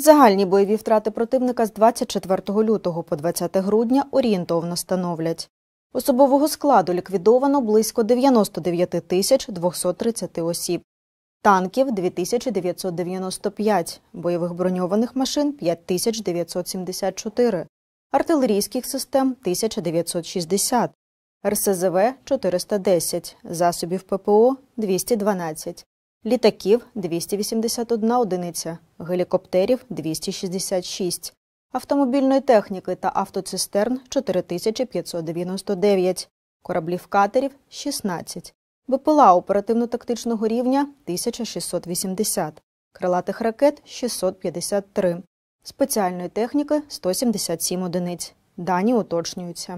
Загальні бойові втрати противника з 24 лютого по 20 грудня орієнтовно становлять. Особового складу ліквідовано близько 99 тисяч 230 осіб, танків 2995, бойових броньованих машин 5974, артилерійських систем 1960, РСЗВ 410, засобів ППО 212 літаків 281 одиниця, гелікоптерів 266, автомобільної техніки та автоцистерн 4599, кораблів катерів 16, БПЛА оперативно-тактичного рівня 1680, крилатих ракет 653, спеціальної техніки 177 одиниць. Дані уточнюються.